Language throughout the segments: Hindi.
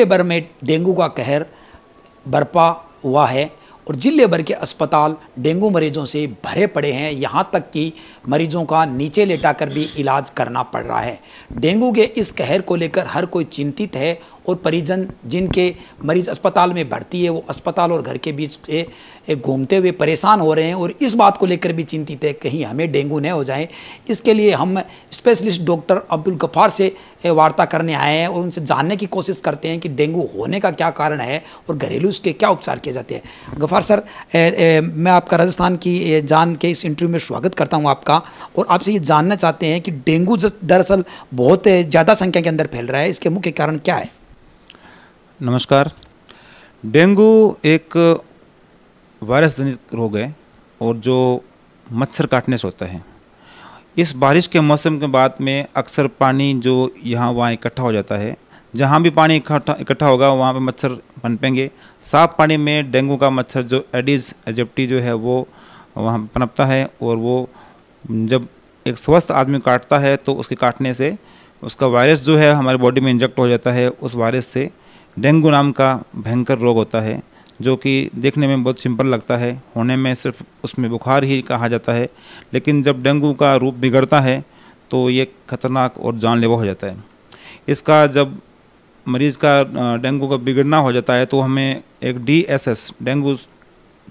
ज़िले भर में डेंगू का कहर बरपा हुआ है और ज़िले भर के अस्पताल डेंगू मरीज़ों से भरे पड़े हैं यहाँ तक कि मरीज़ों का नीचे लेटा कर भी इलाज करना पड़ रहा है डेंगू के इस कहर को लेकर हर कोई चिंतित है और परिजन जिनके मरीज अस्पताल में भर्ती है वो अस्पताल और घर के बीच घूमते हुए परेशान हो रहे हैं और इस बात को लेकर भी चिंतित है कहीं हमें डेंगू न हो जाए इसके लिए हम स्पेशलिस्ट डॉक्टर अब्दुल गफ़ार से वार्ता करने आए हैं और उनसे जानने की कोशिश करते हैं कि डेंगू होने का क्या कारण है और घरेलू उसके क्या उपचार किए जाते हैं गफ़ार सर ए, ए, मैं आपका राजस्थान की जान के इस इंटरव्यू में स्वागत करता हूँ आपका और आपसे ये जानना चाहते हैं कि डेंगू दरअसल बहुत ज़्यादा संख्या के अंदर फैल रहा है इसके मुख्य कारण क्या है नमस्कार डेंगू एक वायरस जनित रोग है और जो मच्छर काटने से होता है इस बारिश के मौसम के बाद में अक्सर पानी जो यहाँ वहाँ इकट्ठा हो जाता है जहाँ भी पानी इकट्ठा इकट्ठा होगा वहाँ पे मच्छर पनपेंगे साफ पानी में डेंगू का मच्छर जो एडिज एजप्टी जो है वो वहाँ पनपता है और वो जब एक स्वस्थ आदमी काटता है तो उसके काटने से उसका वायरस जो है हमारे बॉडी में इंजेक्ट हो जाता है उस वायरस से डेंगू नाम का भयंकर रोग होता है जो कि देखने में बहुत सिंपल लगता है होने में सिर्फ उसमें बुखार ही कहा जाता है लेकिन जब डेंगू का रूप बिगड़ता है तो ये खतरनाक और जानलेवा हो जाता है इसका जब मरीज़ का डेंगू का बिगड़ना हो जाता है तो हमें एक डी एस एस डेंगू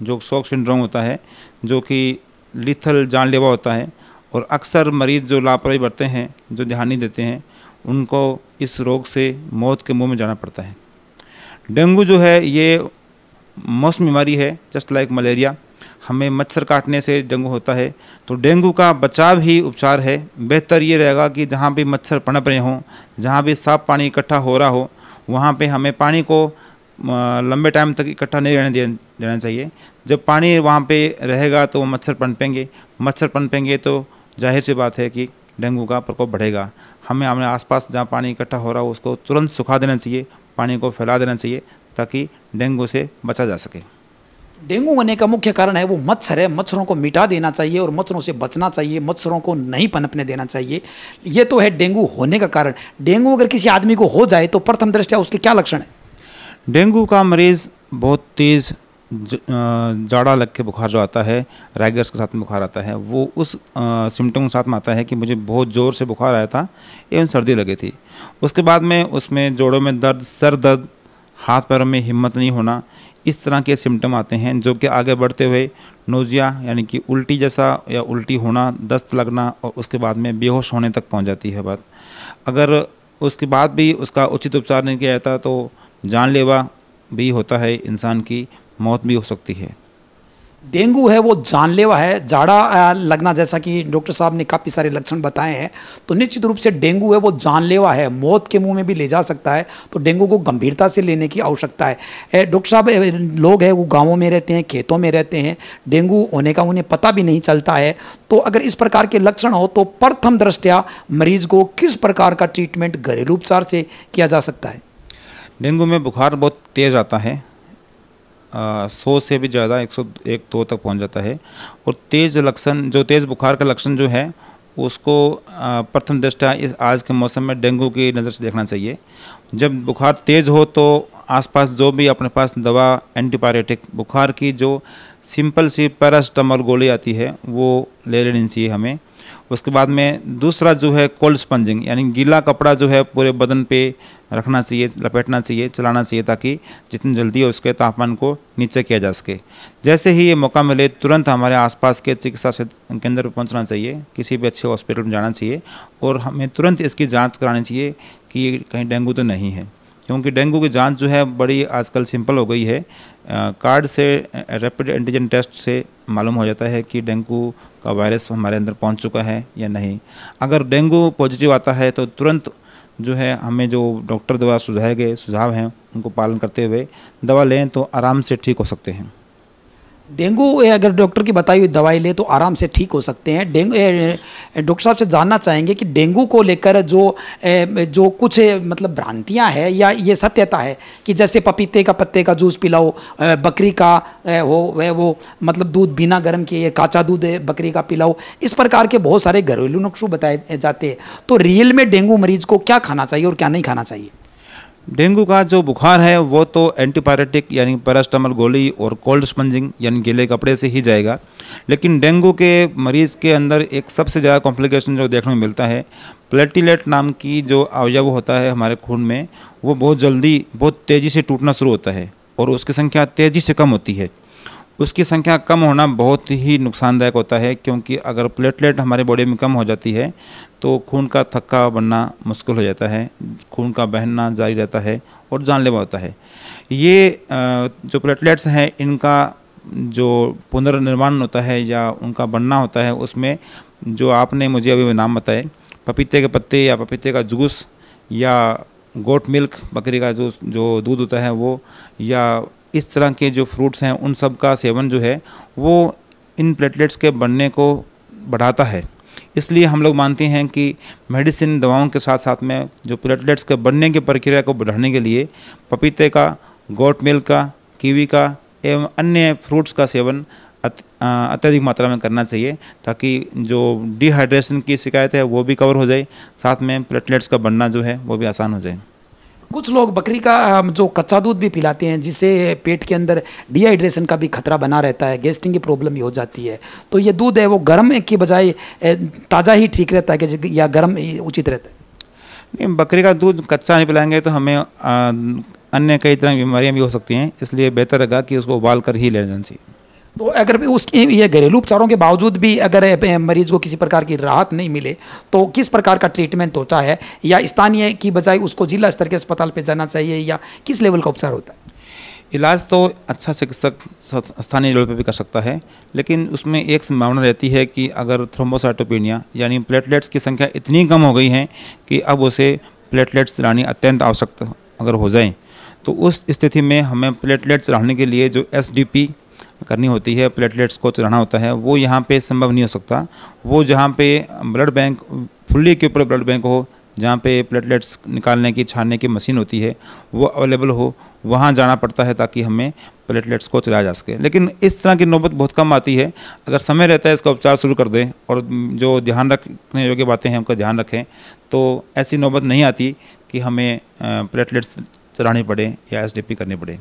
जो शॉक सिंड्रोम होता है जो कि लिथल जानलेवा होता है और अक्सर मरीज़ जो लापरवाही बरते हैं जो ध्यान नहीं देते हैं उनको इस रोग से मौत के मुंह में जाना पड़ता है डेंगू जो है ये मौसम बीमारी है जस्ट लाइक मलेरिया हमें मच्छर काटने से डेंगू होता है तो डेंगू का बचाव ही उपचार है बेहतर ये रहेगा कि जहाँ भी मच्छर पनप रहे हों जहाँ भी साफ पानी इकट्ठा हो रहा हो वहाँ पे हमें पानी को लंबे टाइम तक इकट्ठा नहीं रहने देना चाहिए जब पानी वहाँ पे रहेगा तो मच्छर पनपेंगे मच्छर पनपेंगे तो जाहिर सी बात है कि डेंगू का प्रकोप बढ़ेगा हमें अपने आसपास जहाँ पानी इकट्ठा हो रहा हो उसको तुरंत सुखा देना चाहिए पानी को फैला देना चाहिए ताकि डेंगू से बचा जा सके डेंगू होने का मुख्य कारण है वो मच्छर है मच्छरों को मिटा देना चाहिए और मच्छरों से बचना चाहिए मच्छरों को नहीं पनपने देना चाहिए ये तो है डेंगू होने का कारण डेंगू अगर किसी आदमी को हो जाए तो प्रथम दृष्टया उसके क्या लक्षण है डेंगू का मरीज़ बहुत तेज़ जाड़ा लग के बुखार जो आता है राइगर्स के साथ में बुखार आता है वो उस सिम्टम के साथ में आता है कि मुझे बहुत ज़ोर से बुखार आया था एवं सर्दी लगी थी उसके बाद में उसमें जोड़ों में दर्द सर दर्द हाथ पैरों में हिम्मत नहीं होना इस तरह के सिम्टम आते हैं जो कि आगे बढ़ते हुए नोजिया यानी कि उल्टी जैसा या उल्टी होना दस्त लगना और उसके बाद में बेहोश होने तक पहुँच जाती है बात अगर उसके बाद भी उसका उचित उपचार नहीं किया जाता तो जानलेवा भी होता है इंसान की मौत भी हो सकती है डेंगू है वो जानलेवा है जाड़ा लगना जैसा कि डॉक्टर साहब ने काफ़ी सारे लक्षण बताए हैं तो निश्चित रूप से डेंगू है वो जानलेवा है मौत के मुंह में भी ले जा सकता है तो डेंगू को गंभीरता से लेने की आवश्यकता है डॉक्टर साहब लोग हैं वो गांवों में रहते हैं खेतों में रहते हैं डेंगू होने का उन्हें पता भी नहीं चलता है तो अगर इस प्रकार के लक्षण हो तो प्रथम दृष्टया मरीज को किस प्रकार का ट्रीटमेंट घरेलू उपचार से किया जा सकता है डेंगू में बुखार बहुत तेज़ आता है सौ से भी ज़्यादा एक सौ एक दो तक पहुंच जाता है और तेज़ लक्षण जो तेज़ बुखार का लक्षण जो है उसको प्रथम दृष्टा इस आज के मौसम में डेंगू की नज़र से देखना चाहिए जब बुखार तेज़ हो तो आसपास जो भी अपने पास दवा एंटीबायोटिक बुखार की जो सिंपल सी पैरास्टामोल गोली आती है वो ले लेनी चाहिए हमें उसके बाद में दूसरा जो है कोल्ड स्पंजिंग यानी गीला कपड़ा जो है पूरे बदन पे रखना चाहिए लपेटना चाहिए चलाना चाहिए ताकि जितनी जल्दी हो उसके तापमान को नीचे किया जा सके जैसे ही ये मौका मिले तुरंत हमारे आसपास के चिकित्सा केंद्र पर पहुँचना चाहिए किसी भी अच्छे हॉस्पिटल में जाना चाहिए और हमें तुरंत इसकी जाँच करानी चाहिए कि कहीं डेंगू तो नहीं है क्योंकि डेंगू की जांच जो है बड़ी आजकल सिंपल हो गई है कार्ड से रैपिड एंटीजन टेस्ट से मालूम हो जाता है कि डेंगू का वायरस हमारे अंदर पहुंच चुका है या नहीं अगर डेंगू पॉजिटिव आता है तो तुरंत जो है हमें जो डॉक्टर द्वारा सुझाए गए सुझाव हैं उनको पालन करते हुए दवा लें तो आराम से ठीक हो सकते हैं डेंगू अगर डॉक्टर की बताई हुई दवाई ले तो आराम से ठीक हो सकते हैं डेंगू डॉक्टर साहब से जानना चाहेंगे कि डेंगू को लेकर जो जो कुछ मतलब भ्रांतियाँ हैं या ये सत्यता है कि जैसे पपीते का पत्ते का जूस पिलाओ बकरी का हो वह वो मतलब दूध बिना गर्म किए काचा दूध बकरी का पिलाओ इस प्रकार के बहुत सारे घरेलू नुस्खे बताए जाते हैं तो रियल में डेंगू मरीज को क्या खाना चाहिए और क्या नहीं खाना चाहिए डेंगू का जो बुखार है वो तो एंटीपायरेटिक यानी पैरास्टामल गोली और कोल्ड स्पंजिंग यानी गीले कपड़े से ही जाएगा लेकिन डेंगू के मरीज़ के अंदर एक सबसे ज़्यादा कॉम्प्लिकेशन जो देखने में मिलता है प्लेटिलेट नाम की जो अवयव होता है हमारे खून में वो बहुत जल्दी बहुत तेज़ी से टूटना शुरू होता है और उसकी संख्या तेज़ी से कम होती है उसकी संख्या कम होना बहुत ही नुकसानदायक होता है क्योंकि अगर प्लेटलेट हमारे बॉडी में कम हो जाती है तो खून का थक्का बनना मुश्किल हो जाता है खून का बहनना जारी रहता है और जानलेवा होता है ये जो प्लेटलेट्स हैं इनका जो पुनर्निर्माण होता है या उनका बनना होता है उसमें जो आपने मुझे अभी नाम बताए पपीते के पत्ते या पपीते का जूस या गोट मिल्क बकरी का जूस जो दूध होता है वो या इस तरह के जो फ्रूट्स हैं उन सब का सेवन जो है वो इन प्लेटलेट्स के बनने को बढ़ाता है इसलिए हम लोग मानते हैं कि मेडिसिन दवाओं के साथ साथ में जो प्लेटलेट्स के बनने की प्रक्रिया को बढ़ाने के लिए पपीते का गोट मिल्क का कीवी का एवं अन्य फ्रूट्स का सेवन अत्यधिक मात्रा में करना चाहिए ताकि जो डिहाइड्रेशन की शिकायत है वो भी कवर हो जाए साथ में प्लेटलेट्स का बनना जो है वो भी आसान हो जाए कुछ लोग बकरी का जो कच्चा दूध भी पिलाते हैं जिससे पेट के अंदर डिहाइड्रेशन का भी खतरा बना रहता है गैस्टिंग की प्रॉब्लम भी हो जाती है तो ये दूध है वो गर्म के बजाय ताज़ा ही ठीक रहता है कि या गर्म उचित रहता है नहीं बकरी का दूध कच्चा नहीं पिलाएंगे तो हमें अन्य कई तरह की बीमारियाँ भी हो सकती हैं इसलिए बेहतर रहेगा कि उसको उबाल कर ही लेना चाहिए तो अगर उसके ये घरेलू उपचारों के बावजूद भी अगर मरीज को किसी प्रकार की राहत नहीं मिले तो किस प्रकार का ट्रीटमेंट होता है या स्थानीय की बजाय उसको जिला स्तर के अस्पताल पर जाना चाहिए या किस लेवल का उपचार होता है इलाज तो अच्छा चिकित्सक स्थानीय लेवल पर भी कर सकता है लेकिन उसमें एक संभावना रहती है कि अगर थ्रोमोसाइटोपिनिया यानी प्लेटलेट्स की संख्या इतनी कम हो गई है कि अब उसे प्लेटलेट्स चलानी अत्यंत आवश्यक अगर हो जाए तो उस स्थिति में हमें प्लेटलेट्स चलाने के लिए जो एस करनी होती है प्लेटलेट्स को चढ़ाना होता है वो यहाँ पे संभव नहीं हो सकता वो जहाँ पे ब्लड बैंक फुल्ली के ऊपर ब्लड बैंक हो जहाँ पे प्लेटलेट्स निकालने की छानने की मशीन होती है वो अवेलेबल हो वहाँ जाना पड़ता है ताकि हमें प्लेटलेट्स को चलाया जा सके लेकिन इस तरह की नौबत बहुत कम आती है अगर समय रहता है इसका उपचार शुरू कर दें और जो ध्यान रखने योग्य बातें हैं उनका ध्यान रखें तो ऐसी नौबत नहीं आती कि हमें प्लेटलेट्स चलानी पड़े या एस करनी पड़े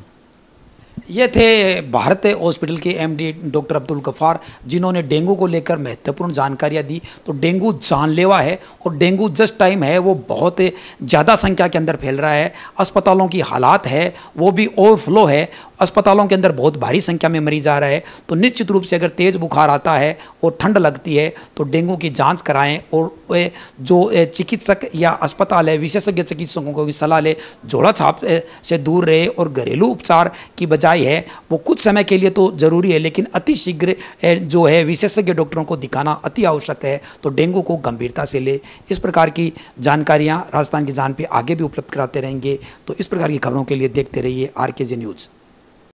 ये थे भारत हॉस्पिटल के एमडी डॉक्टर अब्दुल गफ़ार जिन्होंने डेंगू को लेकर महत्वपूर्ण जानकारियाँ दी तो डेंगू जानलेवा है और डेंगू जिस टाइम है वो बहुत ज़्यादा संख्या के अंदर फैल रहा है अस्पतालों की हालात है वो भी ओवरफ्लो है अस्पतालों के अंदर बहुत भारी संख्या में मरीज आ रहा है तो निश्चित रूप से अगर तेज़ बुखार आता है और ठंड लगती है तो डेंगू की जाँच कराएँ और जो चिकित्सक या अस्पताल है विशेषज्ञ चिकित्सकों को भी सलाह लें जोड़ा छाप से दूर रहे और घरेलू उपचार की बजाय सिंचाई है वो कुछ समय के लिए तो जरूरी है लेकिन अति शीघ्र जो है विशेषज्ञ डॉक्टरों को दिखाना अति आवश्यक है तो डेंगू को गंभीरता से ले इस प्रकार की जानकारियाँ राजस्थान की जान पर आगे भी उपलब्ध कराते रहेंगे तो इस प्रकार की खबरों के लिए देखते रहिए आर के जी न्यूज़